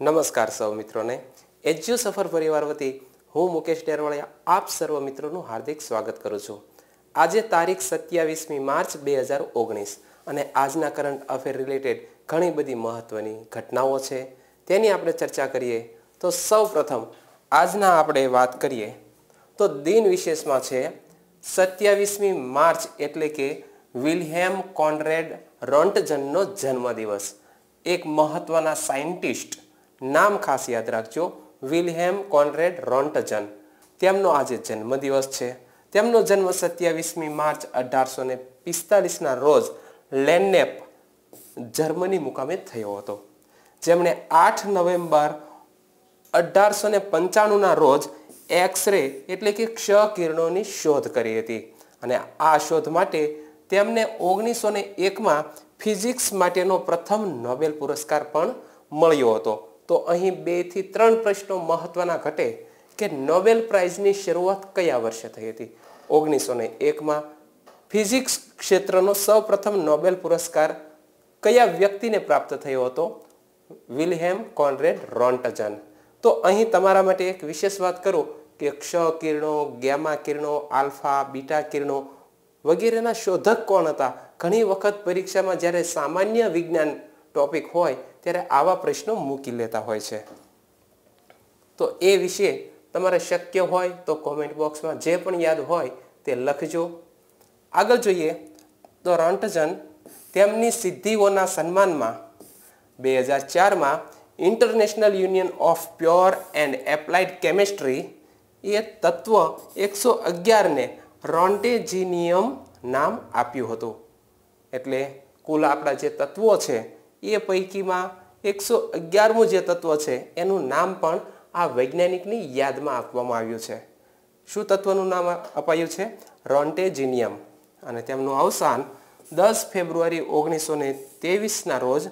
નમસ્કાર સૌ મિત્રોને એજ્યુ સફર પરિવાર વતી હું મુકેશ ડેરવાળીયા આપ સર્વ મિત્રોનું હાર્દિક સ્વાગત કરું છું આજે તારીખ સત્યાવીસમી માર્ચ બે હજાર ઓગણીસ અને આજના કરંટ અફેર રિલેટેડ ઘણી બધી મહત્ત્વની ઘટનાઓ છે તેની આપણે ચર્ચા કરીએ તો સૌ પ્રથમ આજના આપણે વાત કરીએ તો દિન વિશેષમાં છે સત્યાવીસમી માર્ચ એટલે કે વિલહેમ કોનરેડ રોન્ટજનનો જન્મદિવસ એક મહત્વના સાયન્ટિસ્ટ નામ ખાસ યાદ રાખજો વિલહેમ કોનરેડ રોન્ટજન તેમનો આજે જન્મદિવસ છે તેમનો જન્મ સત્યાવીસમી માર્ચ અઢારસો ને પિસ્તાલીસના રોજ લેનેપ જર્મની મુકામે થયો હતો જેમણે આઠ નવેમ્બર અઢારસો ને પંચાણુંના રોજ એક્સરે એટલે કે ક્ષ કિરણોની શોધ કરી હતી અને આ શોધ માટે તેમને ઓગણીસો ને એકમાં ફિઝિક્સ માટેનો પ્રથમ નોબેલ પુરસ્કાર પણ મળ્યો હતો તો અહીં બેથી ત્રણ પ્રશ્નો મહત્વના ઘટે કે નોબેલ પ્રાઇઝની શરૂઆત કયા વર્ષે થઈ હતી ઓગણીસો ને એકમાં ફિઝિક્સ ક્ષેત્રનો સૌપ્રથમ નોબેલ પુરસ્કાર કયા વ્યક્તિને પ્રાપ્ત થયો હતો વિલહેમ કોનરેડ રોન્ટજન તો અહીં તમારા માટે એક વિશેષ વાત કરું કે ક્ષ કિરણો ગેમા કિરણો આલ્ફા બીટા કિરણો વગેરેના શોધક કોણ હતા ઘણી વખત પરીક્ષામાં જ્યારે સામાન્ય વિજ્ઞાન ટોપિક હોય ત્યારે આવા પ્રશ્નો મૂકી લેતા હોય છે તો એ વિશે તમારે શક્ય હોય તો કોમેન્ટ બોક્સમાં જે પણ યાદ હોય તે લખજો આગળ જોઈએ તો રંટજન તેમની સિદ્ધિઓના સન્માનમાં બે હજાર ચારમાં international union of pure and applied chemistry એ તત્વ એકસો અગિયારને રોન્ટેજીનિયમ નામ આપ્યું હતું એટલે કુલ આપણા જે તત્વો છે એ પૈકીમાં એકસો અગિયારમું જે તત્વ છે એનું નામ પણ આ વૈજ્ઞાનિકની યાદમાં આપવામાં આવ્યું છે શું તત્વનું નામ અપાયું છે રોન્ટેજિનિયમ અને તેમનું અવસાન દસ ફેબ્રુઆરી ઓગણીસો ને તેવીસના રોજ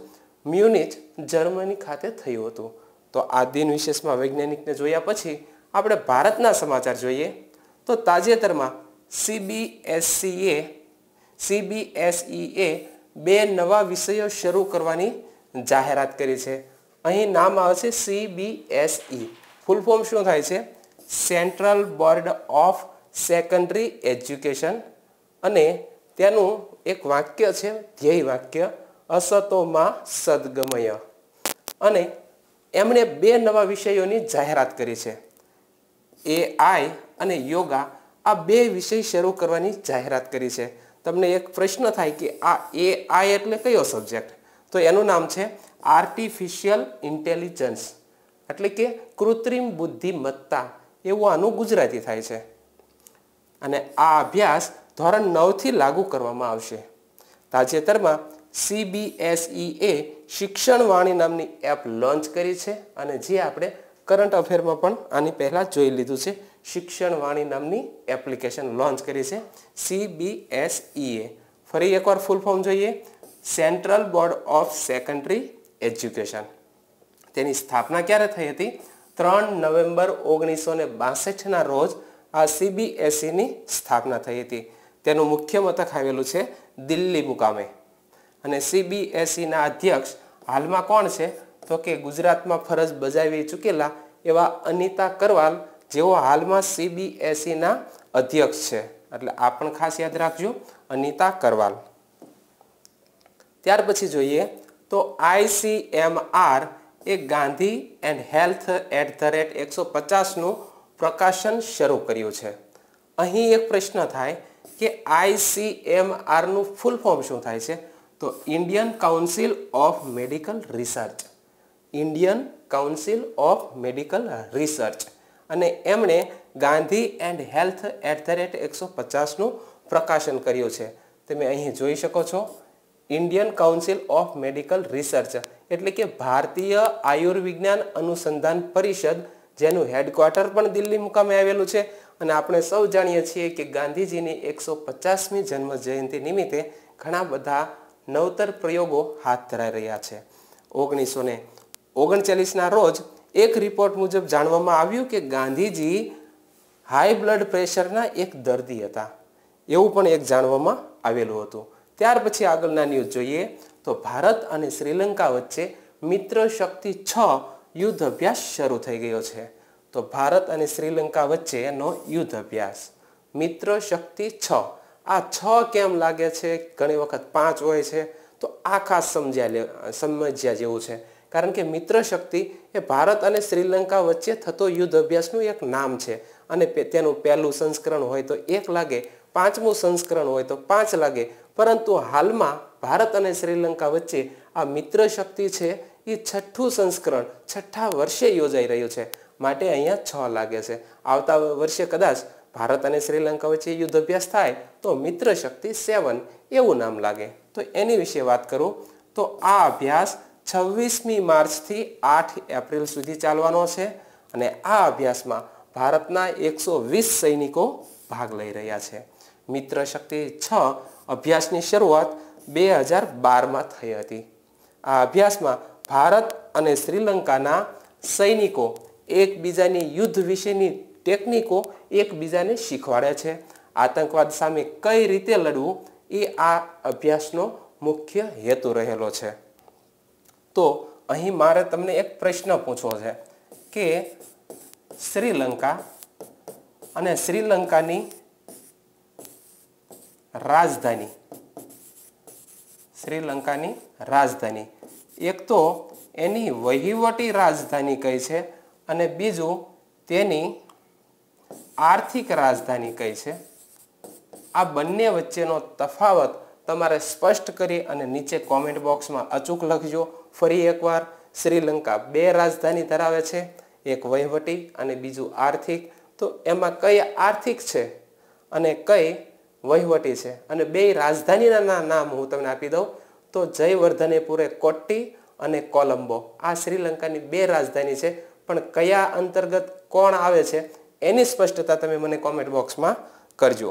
મ્યુનિચ જર્મની ખાતે થયું હતું તો આ દિન વિશેષમાં વૈજ્ઞાનિકને જોયા પછી આપણે ભારતના સમાચાર જોઈએ તો તાજેતરમાં સીબીએસસીએ સીબીએસઈએ બે નવા વિષયો શરૂ કરવાની જાહેરાત કરી છે અહીં નામ આવે છે સીબીએસઈ ફૂલ ફોર્મ શું થાય છે central board of secondary education અને તેનું એક વાક્ય છે ધ્યેય વાક્ય અસતોમાં સદગમય અને એમણે બે નવા વિષયોની જાહેરાત કરી છે એ આઈ અને યોગા આ બે વિષય શરૂ કરવાની જાહેરાત કરી છે તમને એક પ્રશ્ન થાય કે આ એઆઈ એટલે કયો સબ્જેક્ટ તો એનું નામ છે આર્ટિફિશિયલ ઇન્ટેલિજન્સ એટલે કે કૃત્રિમ બુદ્ધિમત્તા એવું આનું ગુજરાતી થાય છે અને આ અભ્યાસ ધોરણ નવથી લાગુ કરવામાં આવશે તાજેતરમાં સીબીએસઈ e એ શિક્ષણવાણી નામની એપ લોન્ચ કરી છે અને જે આપણે કરંટ અફેરમાં પણ આની પહેલાં જોઈ લીધું છે શિક્ષણ વાણી નામની એપ્લિકેશન લોન્ચ કરી છે સીબીએસઈએ e ફરી એકવાર ફૂલ ફોર્મ જોઈએ central board of secondary education તેની સ્થાપના ક્યારે થઈ હતી ત્રણ નવેમ્બર ઓગણીસો ને બાસઠના રોજ આ સીબીએસઈની e સ્થાપના થઈ હતી તેનું મુખ્ય મથક આવેલું છે દિલ્હી મુકામે અને સીબીએસઈના e અધ્યક્ષ હાલમાં કોણ છે તો કે ગુજરાતમાં ફરજ બજાવી ચૂકેલા એવા અનિતા કરવાલ જેઓ હાલમાં સીબીએસઈના e અધ્યક્ષ છે એટલે આ પણ ખાસ યાદ રાખજો અનિતા કરવાલ ત્યાર પછી જોઈએ તો આઈસીએમઆર એ Gandhi and health at the rate એકસો પચાસનું પ્રકાશન શરૂ કર્યું છે અહીં એક પ્રશ્ન થાય કે આઈસીએમઆરનું ફૂલ ફોર્મ શું થાય છે તો Indian council of medical research Indian council of medical research અને એમણે Gandhi and health at the rate એકસો પચાસનું પ્રકાશન કર્યું છે તમે અહીં જોઈ શકો છો Indian council of medical research એટલે કે ભારતીય આયુર્વિજ્ઞાન અનુસંધાન પરિષદ જેનું હેડક્વાર્ટર પણ દિલ્હી મુકામે આવેલું છે અને આપણે સૌ જાણીએ છીએ કે ગાંધીજીની એકસો પચાસમી જન્મ જયંતિ નિમિત્તે ઘણા બધા નવતર પ્રયોગો હાથ ધરાઈ રહ્યા છે ઓગણીસો ને ઓગણચાલીસના રોજ એક રિપોર્ટ મુજબ જાણવામાં આવ્યું કે ગાંધીજી હાઈ બ્લડ પ્રેશરના એક દર્દી હતા એવું પણ એક જાણવામાં આવેલું હતું ત્યાર પછી આગળના ન્યૂઝ જોઈએ તો ભારત અને શ્રીલંકા વચ્ચે મિત્ર શક્તિ છ યુદ્ધ અભ્યાસ શરૂ થઈ ગયો છે તો ભારત અને શ્રીલંકા વચ્ચેનો યુદ્ધ અભ્યાસ મિત્ર શક્તિ છ આ છ કેમ લાગે છે ઘણી વખત પાંચ હોય છે તો આ ખાસ સમજ્યા સમજ્યા જેવું છે કારણ કે મિત્ર શક્તિ એ ભારત અને શ્રીલંકા વચ્ચે થતો યુદ્ધ અભ્યાસનું એક નામ છે અને તેનું પહેલું સંસ્કરણ હોય તો એક લાગે પાંચમું સંસ્કરણ હોય તો પાંચ લાગે પરંતુ હાલમાં ભારત અને શ્રીલંકા વચ્ચે આ મિત્ર શક્તિ છે એ છઠ્ઠું સંસ્કરણ છઠ્ઠા વર્ષે યોજાઈ રહ્યું છે માટે અહીંયા છ લાગે છે આવતા વર્ષે કદાચ ભારત અને શ્રીલંકા વચ્ચે યુદ્ધ અભ્યાસ થાય તો મિત્ર શક્તિ સેવન એવું નામ લાગે તો એની વિશે વાત કરું તો આ અભ્યાસ છવ્વીસમી માર્ચથી આઠ એપ્રિલ સુધી ચાલવાનો છે અને આ અભ્યાસમાં ભારતના એકસો વીસ સૈનિકો ભાગ લઈ રહ્યા છે મિત્ર શક્તિ છ અભ્યાસની શરૂઆત બે હજાર બારમાં થઈ હતી આ અભ્યાસમાં ભારત અને શ્રીલંકાના સૈનિકો એકબીજાની યુદ્ધ વિશેની ટેકનિકો એકબીજાને શીખવાડે છે આતંકવાદ સામે કઈ રીતે લડવું એ આ અભ્યાસનો મુખ્ય હેતુ રહેલો છે તો અહીં મારે તમને એક પ્રશ્ન પૂછવો છે કે શ્રીલંકા અને શ્રીલંકાની રાજધાની શ્રીલંકાની રાજધાની એક તો એની વહીવટી રાજધાની કઈ છે અને બીજું તેની આર્થિક રાજધાની કઈ છે આ બંને વચ્ચેનો તફાવત તમારે સ્પષ્ટ કરી અને નીચે કોમેન્ટ બોક્સમાં અચૂક લખજો ફરી એકવાર શ્રીલંકા બે રાજધાની ધરાવે છે એક વહીવટી અને બીજું આર્થિક તો એમાં કઈ આર્થિક છે અને કઈ વહીવટી છે અને બે રાજધાનીના નામ હું તમને આપી દઉં તો જયવર્ધનેપુરે કોટ્ટી અને કોલંબો આ શ્રીલંકાની બે રાજધાની છે પણ કયા અંતર્ગત કોણ આવે છે એની સ્પષ્ટતા તમે મને કોમેન્ટ બોક્સમાં કરજો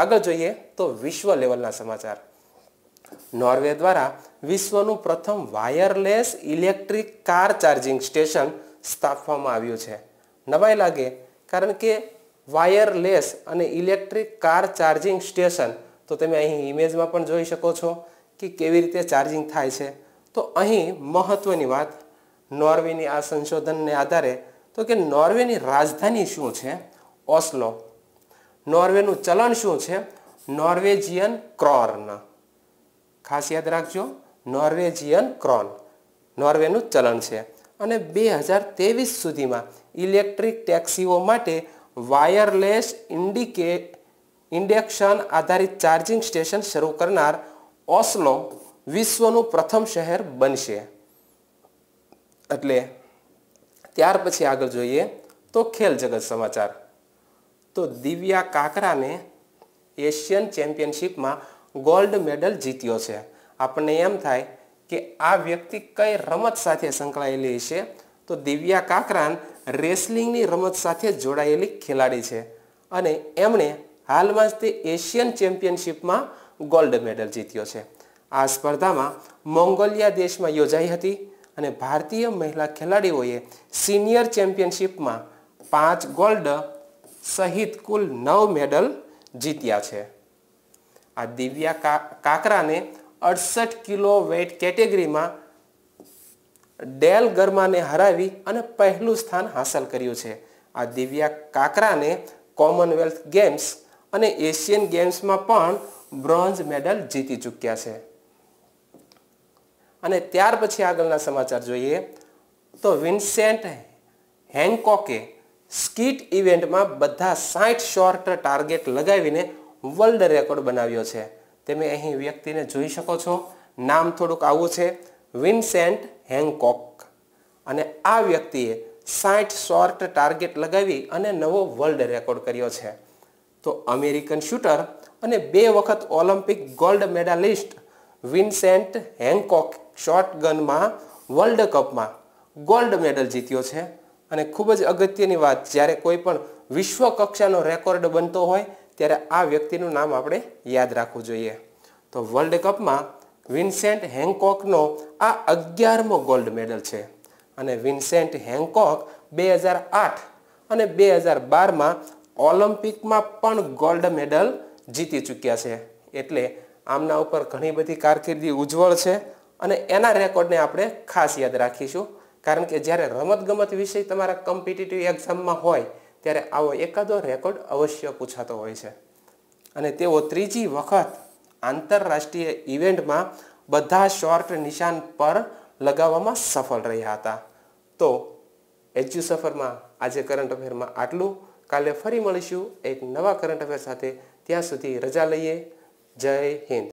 આગળ જોઈએ તો વિશ્વ લેવલના સમાચાર નોર્વે દ્વારા વિશ્વનું પ્રથમ wireless electric car charging station સ્થાપવામાં આવ્યું છે નવાઈ લાગે કારણ કે વાયરલેસ અને ઇલેક્ટ્રિક કાર ચાર્જિંગ સ્ટેશન તો તમે અહીં ઇમેજમાં પણ જોઈ શકો છો કે કેવી રીતે ચાર્જિંગ થાય છે તો અહીં મહત્ત્વની વાત નોર્વેની આ સંશોધનને આધારે તો કે નોર્વેની રાજધાની શું છે ઓસ્લો નોર્વેનું ચલણ શું છે નોર્વેજિયન ક્રોર્ન ખાસ યાદ રાખજો નોર્વેજિયન ક્રોન નોર્વેનું ચલણ છે અને બે હજાર ત્રેવીસ સુધીમાં ઇલેક્ટ્રિક ટેક્સીઓ માટે વાયરલેસ ઇન્ડિકે ઇન્ડેક્શન આધારિત ચાર્જિંગ સ્ટેશન શરૂ કરનાર ઓસ્લો વિશ્વનું પ્રથમ શહેર બનશે એટલે ત્યાર પછી આગળ જોઈએ તો ખેલ જગત સમાચાર તો દિવ્યા કાકરાને એશિયન ચેમ્પિયનશિપમાં ગોલ્ડ મેડલ જીત્યો છે આપણને એમ થાય કે આ વ્યક્તિ કઈ રમત સાથે સંકળાયેલી છે તો દિવ્યા કાકરાન રેસલિંગની રમત સાથે જોડાયેલી ખેલાડી છે અને એમણે હાલમાં જ તે એશિયન ચેમ્પિયનશિપમાં ગોલ્ડ મેડલ જીત્યો છે આ સ્પર્ધામાં મોંગોલિયા દેશમાં યોજાઈ હતી અને ભારતીય મહિલા ખેલાડીઓએ સિનિયર ચેમ્પિયનશિપમાં પાંચ ગોલ્ડ સહિત કુલ નવ મેડલ જીત્યા છે આ દિવ્યા કાકરાને અડસઠ કિલો વેટ કેટેગરીમાં ડેલ ગરમાને હરાવી અને પહેલું સ્થાન હાંસલ કર્યું છે આ દિવ્યા કાકરાને કોમનવેલ્થ ગેમ્સ અને એશિયન ગેમ્સમાં પણ બ્રોન્ઝ મેડલ જીતી ચૂક્યા છે અને ત્યાર પછી આગળના સમાચાર જોઈએ તો વિન્સેન્ટ હેન્કોકે સ્કીટ ઇવેન્ટમાં બધા સાઠ શોર્ટ ટાર્ગેટ લગાવીને વર્લ્ડ રેકોર્ડ બનાવ્યો છે તમે અહીં વ્યક્તિને જોઈ શકો છો નામ થોડુંક આવું છે વિન્સેન્ટ હેંગકોક અને આ વ્યક્તિએ સાઠ શોર્ટ ટાર્ગેટ લગાવી અને નવો વર્લ્ડ રેકોર્ડ કર્યો છે તો અમેરિકન શૂટર અને બે વખત Olympic gold medallist Vincent Hancock shot ગનમાં વર્લ્ડ કપમાં ગોલ્ડ મેડલ જીત્યો છે અને ખૂબ જ અગત્યની વાત જ્યારે કોઈ પણ વિશ્વ કક્ષાનો રેકોર્ડ બનતો હોય ત્યારે આ વ્યક્તિનું નામ આપણે યાદ રાખવું જોઈએ તો વર્લ્ડ કપમાં વિન્સેન્ટ હેન્કોકનો આ અગિયારમો ગોલ્ડ મેડલ છે અને વિન્સેન્ટ હેન્કોક બે હજાર આઠ અને બે હજાર બારમાં ઓલિમ્પિકમાં પણ ગોલ્ડ મેડલ જીતી ચૂક્યા છે એટલે આમના ઉપર ઘણી બધી કારકિર્દી ઉજ્જવળ છે અને એના રેકોર્ડને આપણે ખાસ યાદ રાખીશું કારણ કે જ્યારે રમતગમત વિષય તમારા કમ્પિટિટિવ એક્ઝામમાં હોય ત્યારે આવો એકાદો રેકોર્ડ અવશ્ય પૂછાતો હોય છે અને તેઓ ત્રીજી વખત આંતરરાષ્ટ્રીય ઇવેન્ટમાં બધા શોર્ટ નિશાન પર લગાવવામાં સફળ રહ્યા હતા તો એજ્યુ સફરમાં આજે કરંટ અફેરમાં આટલું કાલે ફરી મળીશું એક નવા કરંટ અફેર સાથે ત્યાં સુધી રજા લઈએ જય હિન્દ